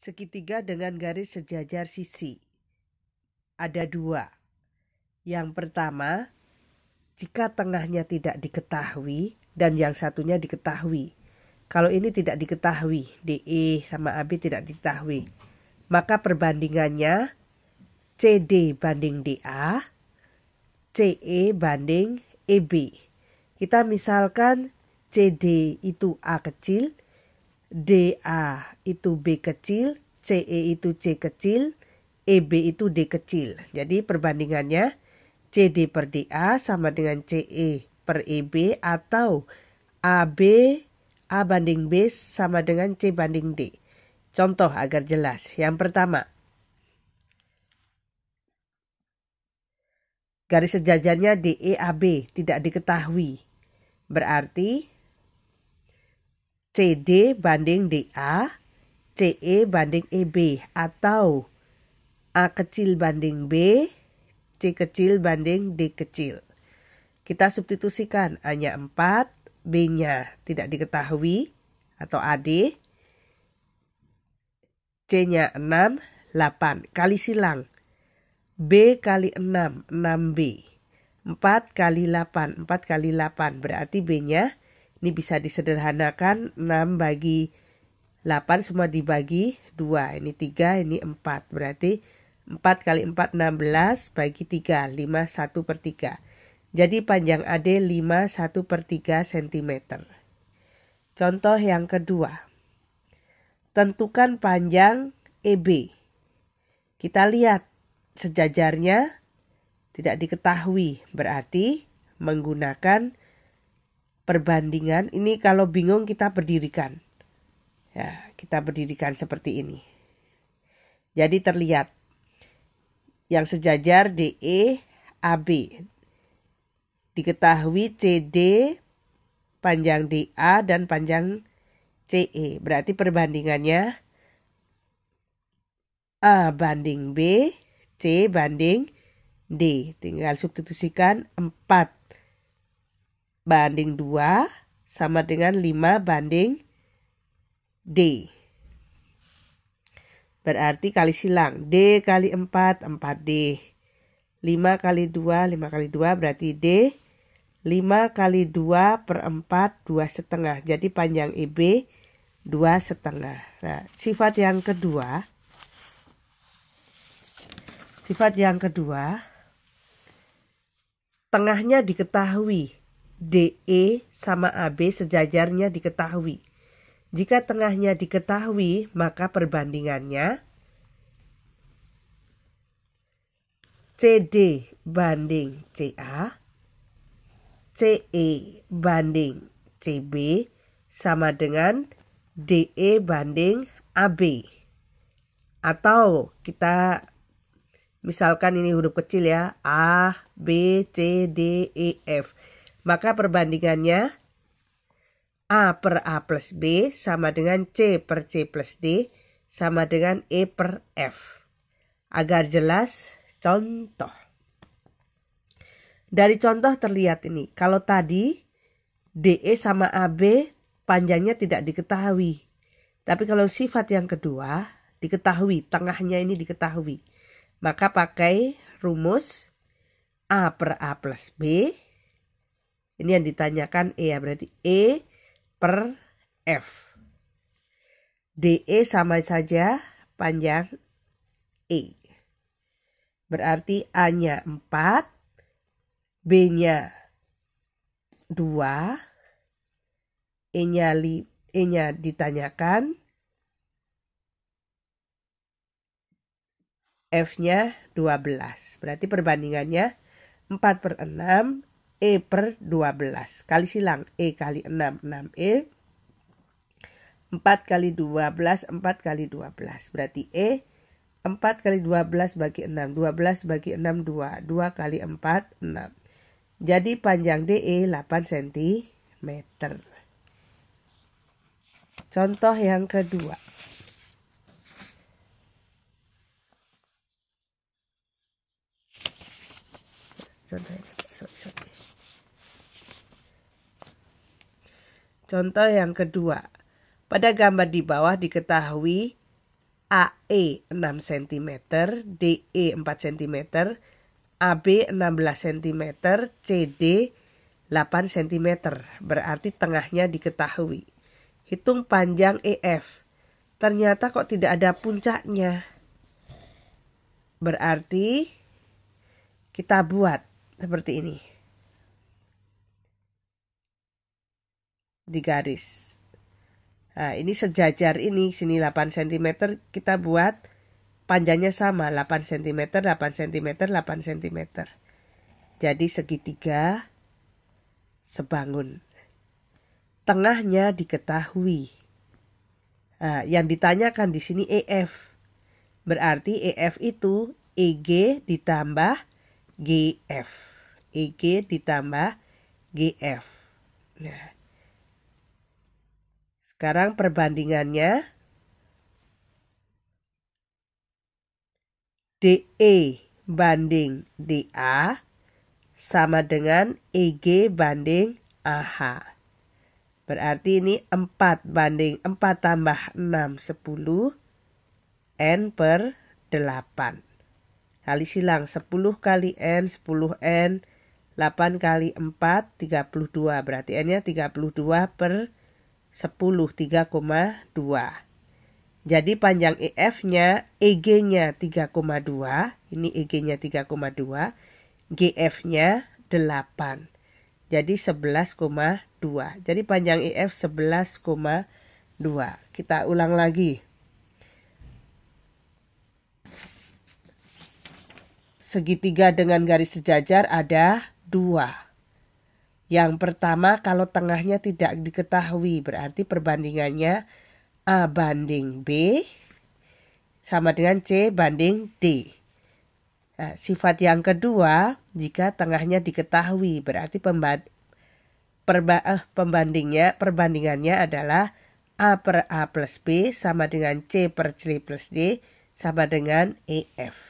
segitiga dengan garis sejajar sisi. Ada dua. Yang pertama, jika tengahnya tidak diketahui dan yang satunya diketahui. Kalau ini tidak diketahui, DE sama AB tidak diketahui. Maka perbandingannya CD banding DA, CE banding EB. Kita misalkan CD itu A kecil, DA itu B kecil, CE itu C kecil, EB itu D kecil. Jadi perbandingannya CD per DA sama dengan CE per EB atau AB A banding B sama dengan C banding D. Contoh agar jelas. Yang pertama, garis sejajarnya DEAB tidak diketahui. Berarti CD banding DA, CE banding EB atau A kecil banding B, C kecil banding D kecil. Kita substitusikan hanya 4, B-nya tidak diketahui atau AD, C-nya 6, 8 kali silang. B kali 6, 6B. 4 kali 8, 4 kali 8 berarti B-nya ini bisa disederhanakan 6 bagi 8 semua dibagi 2. Ini 3, ini 4. Berarti 4 kali 4 16 bagi 3. 5 1 per 3. Jadi panjang AD 5 1 per 3 cm. Contoh yang kedua. Tentukan panjang EB. Kita lihat sejajarnya tidak diketahui berarti menggunakan perbandingan ini kalau bingung kita berdirikan. Ya, kita berdirikan seperti ini. Jadi terlihat yang sejajar DE AB. Diketahui CD panjang DA dan panjang CE. Berarti perbandingannya A banding B, C banding D. Tinggal substitusikan 4 banding 2 sama dengan 5 banding D. Berarti kali silang. D kali 4, 4D. 5 kali 2, 5 kali 2 berarti D. 5 kali 2 per 4, 2 setengah. Jadi panjang EB 2 setengah. Nah, sifat yang kedua. Sifat yang kedua. Tengahnya diketahui. DE sama AB sejajarnya diketahui. Jika tengahnya diketahui, maka perbandingannya CD banding CA, CE banding CB sama dengan DE banding AB. Atau kita misalkan ini huruf kecil ya, A, B, C, D, E, F. Maka perbandingannya A per A plus B sama dengan C per C plus D sama dengan E per F. Agar jelas, contoh. Dari contoh terlihat ini, kalau tadi DE sama AB panjangnya tidak diketahui. Tapi kalau sifat yang kedua diketahui, tengahnya ini diketahui. Maka pakai rumus A per A plus B ini yang ditanyakan E ya, berarti E per F. DE sama saja panjang E. Berarti A-nya 4, B-nya 2, E-nya E-nya ditanyakan. F-nya 12. Berarti perbandingannya 4 per 6 E per 12. Kali silang E kali 6, 6E. 4 kali 12, 4 kali 12. Berarti E 4 kali 12 bagi 6. 12 bagi 6, 2. 2 kali 4, 6. Jadi panjang DE 8 cm. Contoh yang kedua. Contoh yang kedua. Contoh yang kedua, pada gambar di bawah diketahui AE 6 cm, DE 4 cm, AB 16 cm, CD 8 cm. Berarti tengahnya diketahui. Hitung panjang EF. Ternyata kok tidak ada puncaknya. Berarti kita buat seperti ini. di garis. Nah, ini sejajar ini, sini 8 cm, kita buat panjangnya sama, 8 cm, 8 cm, 8 cm. Jadi segitiga sebangun. Tengahnya diketahui. Nah, yang ditanyakan di sini EF. Berarti EF itu EG ditambah GF. EG ditambah GF. Nah, sekarang perbandingannya. DE banding DA sama dengan EG banding AH. Berarti ini 4 banding 4 tambah 6, 10. N per 8. Kali silang 10 kali N, 10 N. 8 kali 4, 32. Berarti N-nya 32 per 10 3,2. Jadi panjang EF-nya, EG-nya 3,2, ini EG-nya 3,2, GF-nya 8. Jadi 11,2. Jadi panjang EF 11,2. Kita ulang lagi. Segitiga dengan garis sejajar ada 2. Yang pertama, kalau tengahnya tidak diketahui, berarti perbandingannya A banding B sama dengan C banding D. Nah, sifat yang kedua, jika tengahnya diketahui, berarti pembat perba eh, pembandingnya perbandingannya adalah A per A plus B sama dengan C per C plus D sama dengan EF.